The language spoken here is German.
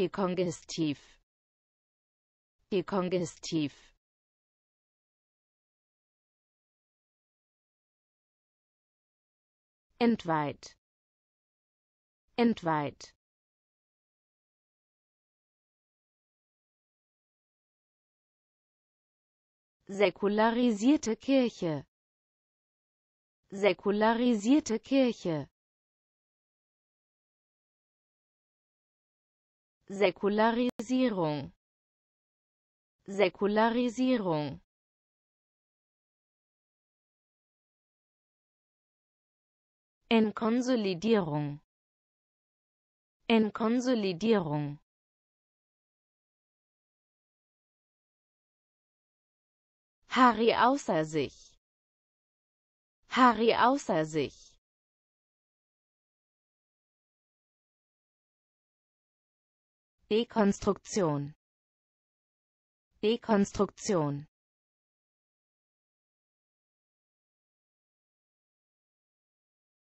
Die Kongestiv. Kongestiv. Entweit. Entweit. säkularisierte Kirche säkularisierte Kirche Säkularisierung Säkularisierung Enkonsolidierung Enkonsolidierung Harry außer sich Harry außer sich Dekonstruktion Dekonstruktion